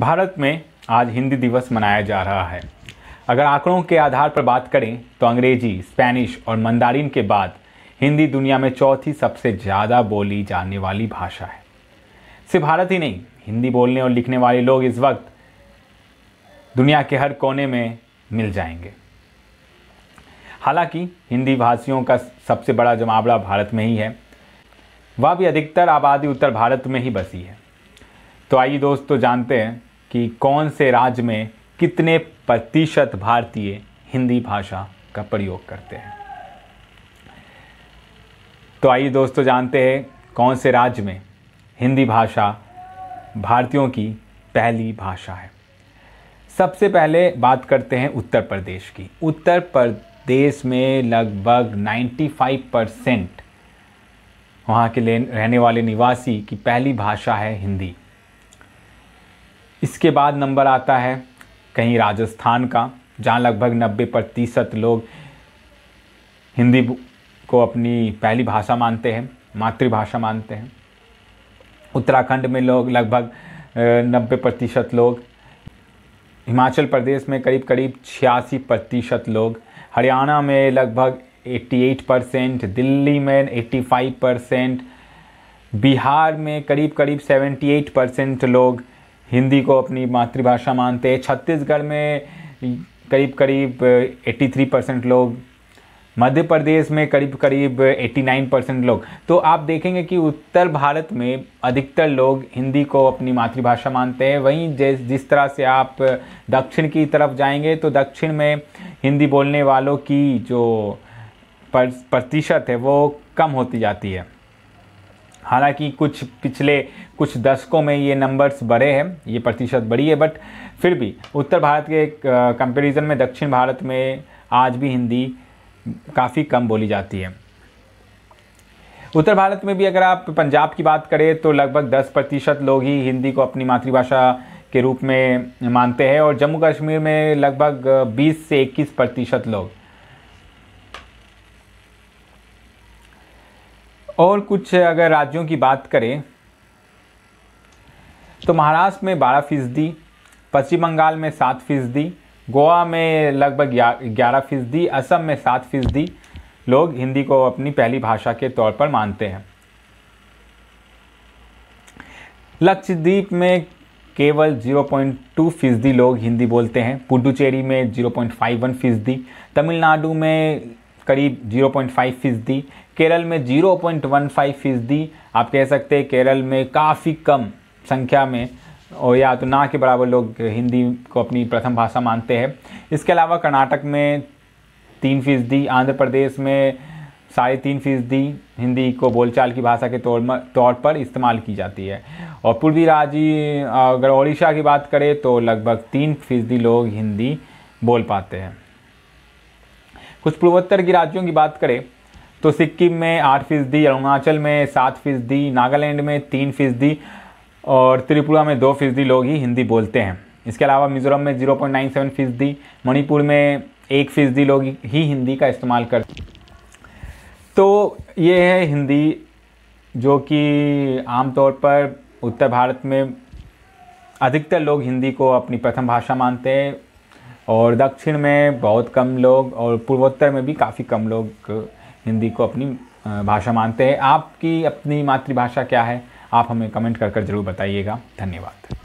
भारत में आज हिंदी दिवस मनाया जा रहा है अगर आंकड़ों के आधार पर बात करें तो अंग्रेजी स्पेनिश और मंदारिन के बाद हिंदी दुनिया में चौथी सबसे ज़्यादा बोली जाने वाली भाषा है सिर्फ भारत ही नहीं हिंदी बोलने और लिखने वाले लोग इस वक्त दुनिया के हर कोने में मिल जाएंगे हालांकि हिंदी भाषियों का सबसे बड़ा जमावड़ा भारत में ही है वह भी अधिकतर आबादी उत्तर भारत में ही बसी है तो आइए दोस्तों तो जानते हैं कि कौन से राज्य में कितने प्रतिशत भारतीय हिंदी भाषा का प्रयोग करते हैं तो आइए दोस्तों जानते हैं कौन से राज्य में हिंदी भाषा भारतीयों की पहली भाषा है सबसे पहले बात करते हैं उत्तर प्रदेश की उत्तर प्रदेश में लगभग 95 परसेंट वहाँ के रहने वाले निवासी की पहली भाषा है हिंदी इसके बाद नंबर आता है कहीं राजस्थान का जहाँ लगभग नब्बे प्रतिशत लोग हिंदी को अपनी पहली भाषा मानते हैं मातृभाषा मानते हैं उत्तराखंड में लोग लगभग नब्बे प्रतिशत लोग हिमाचल प्रदेश में करीब करीब छियासी प्रतिशत लोग हरियाणा में लगभग 88 परसेंट दिल्ली में 85 परसेंट बिहार में करीब करीब 78 परसेंट लोग हिंदी को अपनी मातृभाषा मानते हैं छत्तीसगढ़ में करीब करीब 83 परसेंट लोग मध्य प्रदेश में करीब करीब 89 परसेंट लोग तो आप देखेंगे कि उत्तर भारत में अधिकतर लोग हिंदी को अपनी मातृभाषा मानते हैं वहीं जिस जिस तरह से आप दक्षिण की तरफ जाएंगे तो दक्षिण में हिंदी बोलने वालों की जो प्रतिशत है वो कम होती जाती है हालांकि कुछ पिछले कुछ दशकों में ये नंबर्स बढ़े हैं ये प्रतिशत बढ़ी है बट फिर भी उत्तर भारत के कंपैरिजन में दक्षिण भारत में आज भी हिंदी काफ़ी कम बोली जाती है उत्तर भारत में भी अगर आप पंजाब की बात करें तो लगभग 10 प्रतिशत लोग ही हिंदी को अपनी मातृभाषा के रूप में मानते हैं और जम्मू कश्मीर में लगभग 20 से 21 प्रतिशत लोग और कुछ अगर राज्यों की बात करें तो महाराष्ट्र में बारह फीसदी पश्चिम बंगाल में सात फीसदी गोवा में लगभग ग्यारह फीसदी असम में सात फीसदी लोग हिंदी को अपनी पहली भाषा के तौर पर मानते हैं लक्षद्वीप में केवल 0.2 फीसदी लोग हिंदी बोलते हैं पुडुचेरी में 0.51 फीसदी तमिलनाडु में करीब 0.5 फीसदी केरल में 0.15 फीसदी आप कह सकते हैं केरल में काफ़ी कम संख्या में और या तो ना के बराबर लोग हिंदी को अपनी प्रथम भाषा मानते हैं इसके अलावा कर्नाटक में तीन फीसदी आंध्र प्रदेश में साढ़े तीन फीसदी हिंदी को बोलचाल की भाषा के तौर तौर पर इस्तेमाल की जाती है और पूर्वी राज्य अगर ओडिशा की बात करें तो लगभग तीन फीसदी लोग हिंदी बोल पाते हैं कुछ पूर्वोत्तर की राज्यों की बात करें तो सिक्किम में आठ फीसदी अरुणाचल में सात फीसदी नागालैंड में तीन फीसदी और त्रिपुरा में दो फीसदी लोग ही हिंदी बोलते हैं इसके अलावा मिजोरम में जीरो पॉइंट नाइन सेवन फीसदी मणिपुर में एक फीसदी लोग ही हिंदी का इस्तेमाल करते तो ये है हिंदी जो कि आमतौर पर उत्तर भारत में अधिकतर लोग हिंदी को अपनी प्रथम भाषा मानते हैं और दक्षिण में बहुत कम लोग और पूर्वोत्तर में भी काफ़ी कम लोग हिंदी को अपनी भाषा मानते हैं आपकी अपनी मातृभाषा क्या है आप हमें कमेंट कर कर ज़रूर बताइएगा धन्यवाद